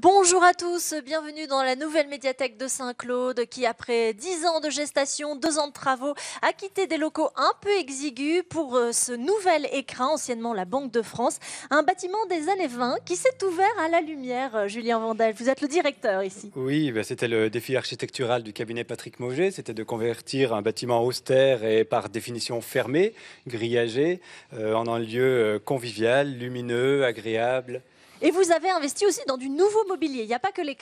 Bonjour à tous, bienvenue dans la nouvelle médiathèque de Saint-Claude qui, après 10 ans de gestation, 2 ans de travaux, a quitté des locaux un peu exigus pour euh, ce nouvel écran. anciennement la Banque de France, un bâtiment des années 20 qui s'est ouvert à la lumière. Euh, Julien Vandal, vous êtes le directeur ici. Oui, ben, c'était le défi architectural du cabinet Patrick Mauger, c'était de convertir un bâtiment austère et par définition fermé, grillagé, euh, en un lieu convivial, lumineux, agréable. Et vous avez investi aussi dans du nouveau mobilier. Il n'y a pas que les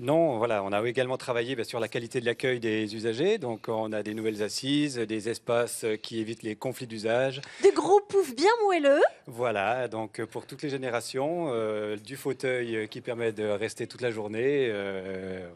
Non, voilà, on a également travaillé sur la qualité de l'accueil des usagers. Donc, on a des nouvelles assises, des espaces qui évitent les conflits d'usage. Des gros poufs bien moelleux. Voilà, donc pour toutes les générations, euh, du fauteuil qui permet de rester toute la journée. Euh,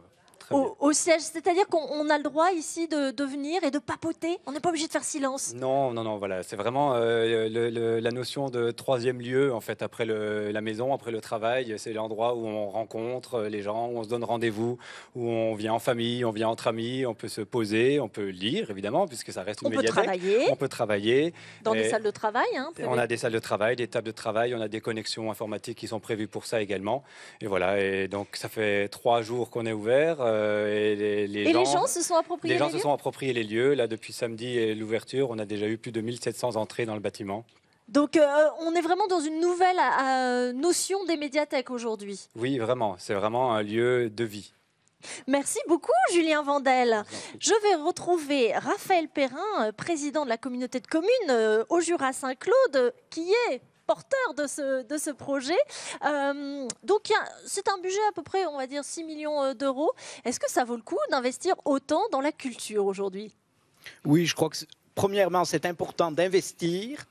au, siège. C'est-à-dire qu'on a le droit ici de, venir et de papoter. On n'est pas obligé de faire silence. Non, non, non. Voilà, c'est vraiment euh, la notion de troisième lieu en fait après la maison, après le travail. C'est l'endroit où on rencontre les gens, où on se donne rendez-vous, où on vient en famille, on vient entre amis, on peut se poser, on peut lire évidemment puisque ça reste une on Peut travailler, on peut travailler dans des salles de travail. Hein, on a des salles de travail, des tables de travail, on a des connexions informatiques qui sont prévues pour ça également. Et voilà. Et donc ça fait trois jours qu'on est ouvert. Euh, euh, et les, gens, se sont appropriés les, gens lieux se sont appropriés les lieux. Là, depuis samedi et l'ouverture, on a déjà eu plus de 1700 entrées dans le bâtiment. Donc euh, on est vraiment dans une nouvelle euh, notion des médiathèques aujourd'hui. Oui, vraiment. C'est vraiment un lieu de vie. Merci beaucoup, Julien Vandel. Je vais retrouver Raphaël Perrin, président de la communauté de communes au Jura-Saint-Claude, qui est porteur de ce, de ce projet. Euh, donc c'est un budget à peu près, on va dire, 6 millions euh, d'euros. Est-ce que ça vaut le coup d'investir autant dans la culture aujourd'hui Oui, je crois que premièrement, c'est important d'investir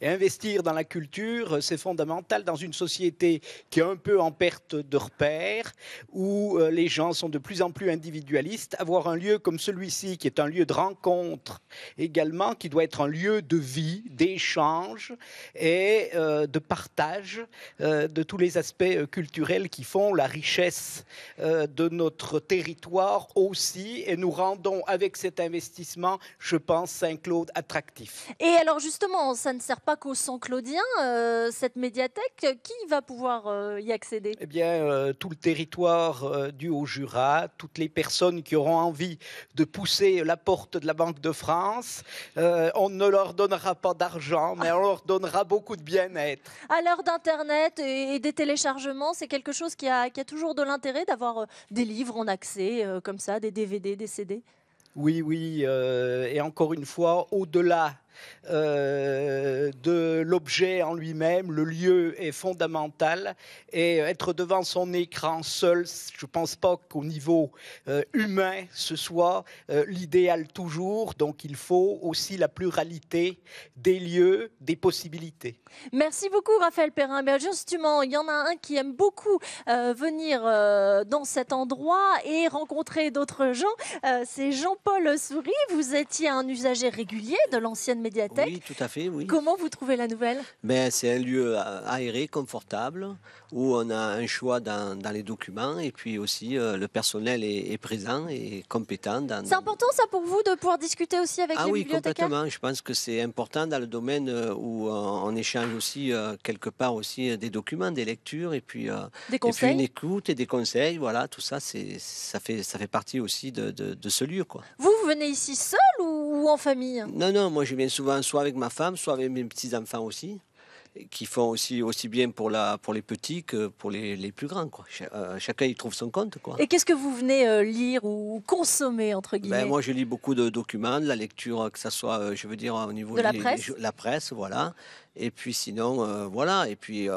et investir dans la culture, c'est fondamental dans une société qui est un peu en perte de repères, où euh, les gens sont de plus en plus individualistes. Avoir un lieu comme celui-ci, qui est un lieu de rencontre également, qui doit être un lieu de vie, d'échange et euh, de partage euh, de tous les aspects culturels qui font la richesse de notre territoire aussi. Et nous rendons avec cet investissement, je pense, Saint-Claude attractif. Et alors justement, ça ne pas qu'au saint claudien, euh, cette médiathèque, qui va pouvoir euh, y accéder Eh bien, euh, tout le territoire du Haut-Jura, toutes les personnes qui auront envie de pousser la porte de la Banque de France, on ne leur donnera pas d'argent, mais on leur donnera beaucoup de bien-être. À l'heure d'Internet et, des téléchargements, c'est quelque chose qui a, toujours de l'intérêt d'avoir des livres en accès, comme ça, des DVD, des CD oui, oui, et encore une fois, au-delà euh, de l'objet en lui-même, le lieu est fondamental et être devant son écran seul, je ne pense pas qu'au niveau euh, humain ce soit euh, l'idéal toujours, donc il faut aussi la pluralité des lieux, des possibilités. Merci beaucoup Raphaël Perrin. Mais justement, il y en a un qui aime beaucoup venir dans cet endroit et rencontrer d'autres gens, c'est Jean-Paul Souris. Vous étiez un usager régulier de l'ancienne médiathèque. Oui, tout à fait. Oui. Comment vous trouvez la nouvelle ben, C'est un lieu aéré, confortable, où on a un choix dans, les documents et puis aussi euh, le personnel est, présent et compétent. C'est important ça pour vous de pouvoir discuter aussi avec ah, oui, complètement. Je pense que c'est important dans le domaine euh, où euh, on échange aussi quelque part aussi des documents, des lectures et puis, des conseils. une écoute et des conseils. Voilà, tout ça, ça fait, ça fait partie aussi de, ce lieu. Quoi. Vous, vous venez ici seul en famille Non, non, moi je viens souvent soit avec ma femme, soit avec mes petits-enfants aussi qui font aussi, aussi bien pour, la, pour les petits que pour les, plus grands. Quoi. Euh, chacun y trouve son compte. Quoi. Et qu'est-ce que vous venez euh, lire ou consommer, entre ben, guillemets Moi, je lis beaucoup de documents, de la lecture, euh, que ce soit, je veux dire, au niveau de la presse, voilà. Et puis sinon, euh, voilà. Et puis euh,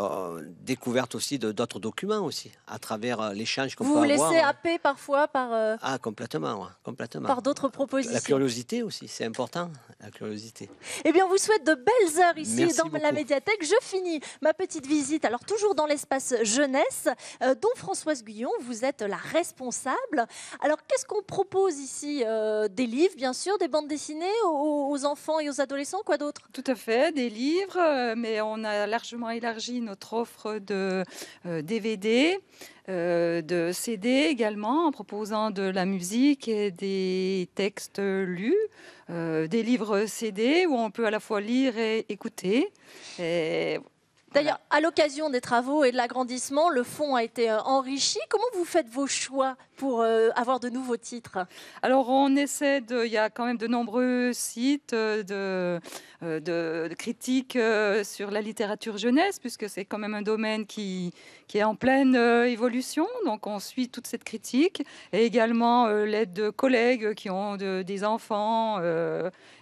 découverte aussi de d'autres documents aussi à travers euh, l'échange qu'on peut vous avoir. Vous vous laissez happer parfois par. Ah complètement, complètement. Par d'autres propositions. La curiosité aussi, c'est important, la curiosité. Eh bien, on vous souhaite de belles heures ici dans la médiathèque. Je finis ma petite visite. Alors toujours dans l'espace jeunesse, dont Françoise Guyon, vous êtes la responsable. Alors qu'est-ce qu'on propose ici Des livres, bien sûr, des bandes dessinées aux enfants et aux adolescents, quoi d'autre Tout à fait, des livres euh, mais on a largement élargi notre offre de DVD. Euh, euh, de CD également en proposant de la musique et des textes lus, des livres CD où on peut à la fois lire et écouter. D'ailleurs, à l'occasion des travaux et de l'agrandissement, le fonds a été enrichi. Comment vous faites vos choix pour euh, avoir de nouveaux titres Alors, on essaie de. Il y a quand même de nombreux sites euh, euh, de, critiques sur la littérature jeunesse, puisque c'est quand même un domaine qui, qui est en pleine évolution. Donc, on suit toute cette critique et également l'aide de collègues qui ont des enfants.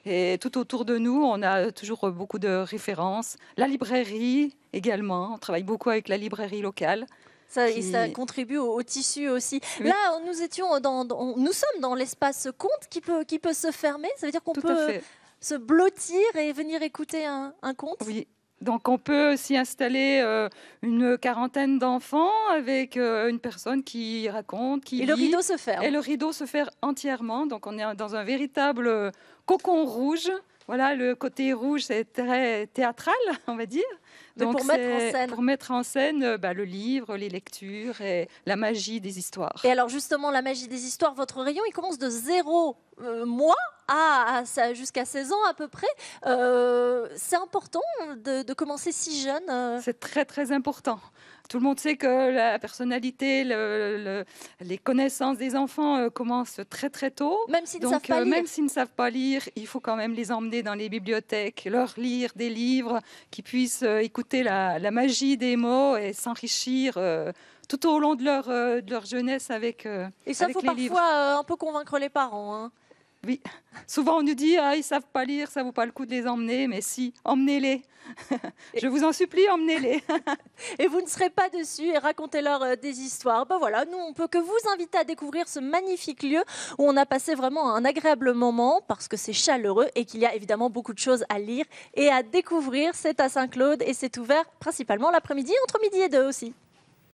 et tout autour de nous, on a toujours beaucoup de références. La librairie également. On travaille beaucoup avec la librairie locale. Ça, ça contribue au, tissu aussi. Là, nous étions dans, nous sommes dans l'espace conte qui peut, qui peut se fermer. Ça veut dire qu'on peut se blottir et venir écouter un, conte. Oui, donc on peut s'y installer euh, une quarantaine d'enfants avec euh, une personne qui raconte, qui... Et le rideau se ferme. Et le rideau se ferme entièrement. Donc on est dans un véritable euh, cocon rouge voilà, le côté rouge, c'est très théâtral, on va dire. pour mettre en scène, pour mettre en scène euh, bah, le livre, les lectures et la magie des histoires. Et alors justement, la magie des histoires, votre rayon, il commence de zéro euh, mois à, jusqu'à 16 ans à peu près. Euh, c'est important de, commencer si jeune. Euh. C'est très très important. Tout le monde sait que la personnalité, les connaissances des enfants euh, commencent très très tôt. Même s'ils ne savent pas lire. Même s'ils ne savent pas lire, il faut quand même les emmener dans les bibliothèques, leur lire des livres, qu'ils puissent écouter la, magie des mots et s'enrichir tout au long de leur, de leur jeunesse avec. et ça, il faut parfois un peu convaincre les parents. Hein. Oui, souvent on nous dit ah, ils savent pas lire, ça vaut pas le coup de les emmener, mais si, emmenez-les. Je vous en supplie, emmenez-les. et vous ne serez pas dessus et racontez-leur euh, des histoires. Ben voilà, nous on peut que vous inviter à découvrir ce magnifique lieu où on a passé vraiment un agréable moment parce que c'est chaleureux et qu'il y a évidemment beaucoup de choses à lire et à découvrir. C'est à Saint-Claude et c'est ouvert principalement l'après-midi entre midi et deux aussi.